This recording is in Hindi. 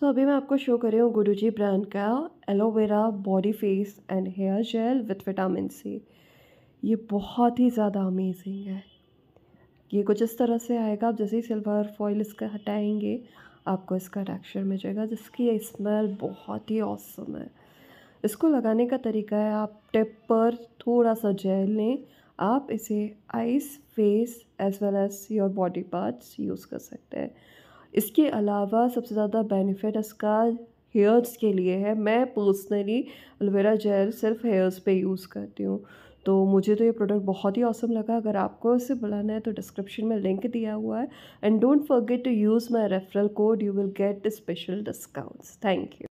सो अभी मैं आपको शो कर रही हूँ जी ब्रांड का aloe vera body face and hair gel with vitamin C ये बहुत ही ज़्यादा अमेजिंग है ये कुछ इस तरह से आएगा आप जैसे ही सिल्वर फॉइल इसका हटाएंगे आपको इसका टेक्सचर जाएगा जिसकी स्मेल बहुत ही औसम है इसको लगाने का तरीका है आप टिप पर थोड़ा सा जेल लें आप इसे ice face as well as your body parts use कर सकते हैं इसके अलावा सबसे ज़्यादा बेनिफिट इसका हेयर्स के लिए है मैं पर्सनली एलोवेरा जेल सिर्फ हेयर्स पे यूज़ करती हूँ तो मुझे तो ये प्रोडक्ट बहुत ही ऑसम लगा अगर आपको इसे बुलाना है तो डिस्क्रिप्शन में लिंक दिया हुआ है and don't forget to use my referral code you will get special discounts thank you